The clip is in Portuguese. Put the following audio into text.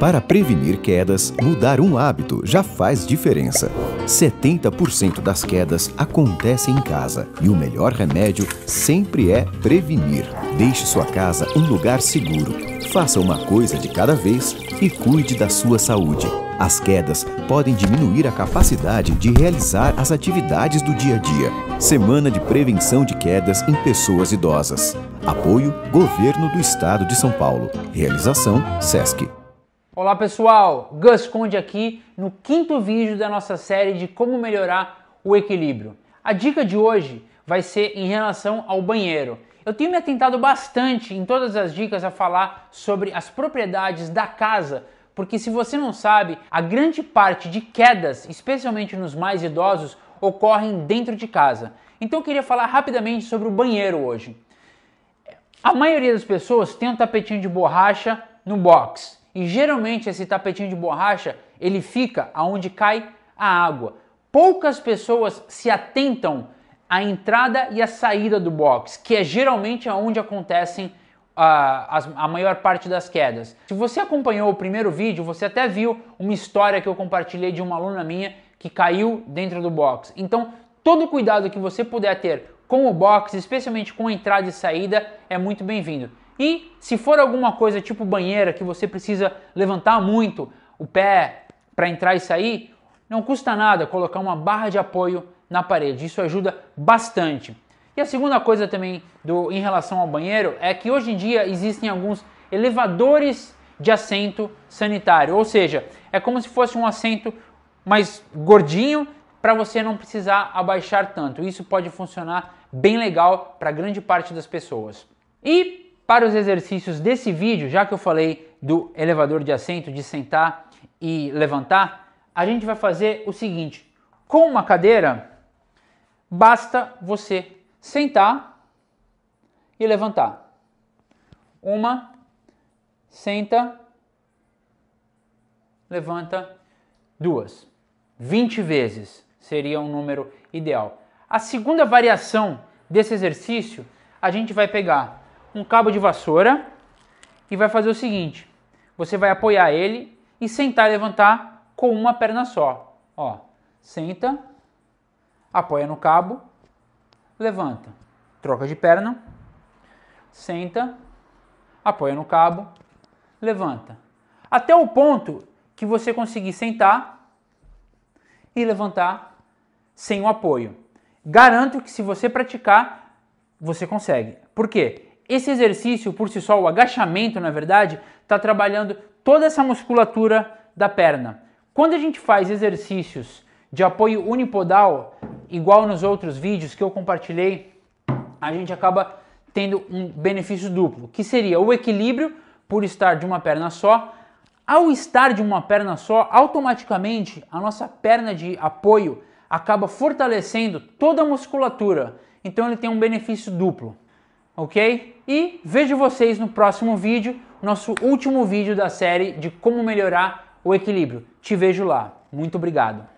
Para prevenir quedas, mudar um hábito já faz diferença. 70% das quedas acontecem em casa e o melhor remédio sempre é prevenir. Deixe sua casa um lugar seguro. Faça uma coisa de cada vez e cuide da sua saúde. As quedas podem diminuir a capacidade de realizar as atividades do dia a dia. Semana de Prevenção de Quedas em Pessoas Idosas. Apoio Governo do Estado de São Paulo. Realização SESC. Olá pessoal, Gus Conde aqui no quinto vídeo da nossa série de como melhorar o equilíbrio. A dica de hoje vai ser em relação ao banheiro. Eu tenho me atentado bastante em todas as dicas a falar sobre as propriedades da casa, porque se você não sabe, a grande parte de quedas, especialmente nos mais idosos, ocorrem dentro de casa. Então eu queria falar rapidamente sobre o banheiro hoje. A maioria das pessoas tem um tapetinho de borracha no box e geralmente esse tapetinho de borracha, ele fica aonde cai a água. Poucas pessoas se atentam à entrada e à saída do box, que é geralmente aonde acontecem a, ah, a, maior parte das quedas. Se você acompanhou o primeiro vídeo, você até viu uma história que eu compartilhei de uma aluna minha que caiu dentro do box. Então, todo cuidado que você puder ter com o box, especialmente com a entrada e saída, é muito bem-vindo. E se for alguma coisa tipo banheira que você precisa levantar muito o pé para entrar e sair, não custa nada colocar uma barra de apoio na parede. Isso ajuda bastante. E a segunda coisa também do, em relação ao banheiro é que hoje em dia existem alguns elevadores de assento sanitário, ou seja, é como se fosse um assento mais gordinho para você não precisar abaixar tanto. Isso pode funcionar bem legal para grande parte das pessoas. E para os exercícios desse vídeo, já que eu falei do elevador de assento, de sentar e levantar, a gente vai fazer o seguinte: com uma cadeira, basta você sentar e levantar. Uma, senta, levanta, duas. 20 vezes seria um número ideal. A segunda variação desse exercício, a gente vai pegar um cabo de vassoura e vai fazer o seguinte: você vai apoiar ele e sentar e levantar com uma perna só. Ó, senta, apoia no cabo, levanta, troca de perna, senta, apoia no cabo, levanta. Até o ponto que você conseguir sentar e levantar sem o apoio. Garanto que se você praticar, você consegue. Por quê? Esse exercício por si só, o agachamento, na verdade, está trabalhando toda essa musculatura da perna. Quando a gente faz exercícios de apoio unipodal, igual nos outros vídeos que eu compartilhei, a gente acaba tendo um benefício duplo, que seria o equilíbrio por estar de uma perna só. Ao estar de uma perna só, automaticamente a nossa perna de apoio acaba fortalecendo toda a musculatura. Então ele tem um benefício duplo ok? E vejo vocês no próximo vídeo, nosso último vídeo da série de como melhorar o equilíbrio. Te vejo lá. Muito obrigado.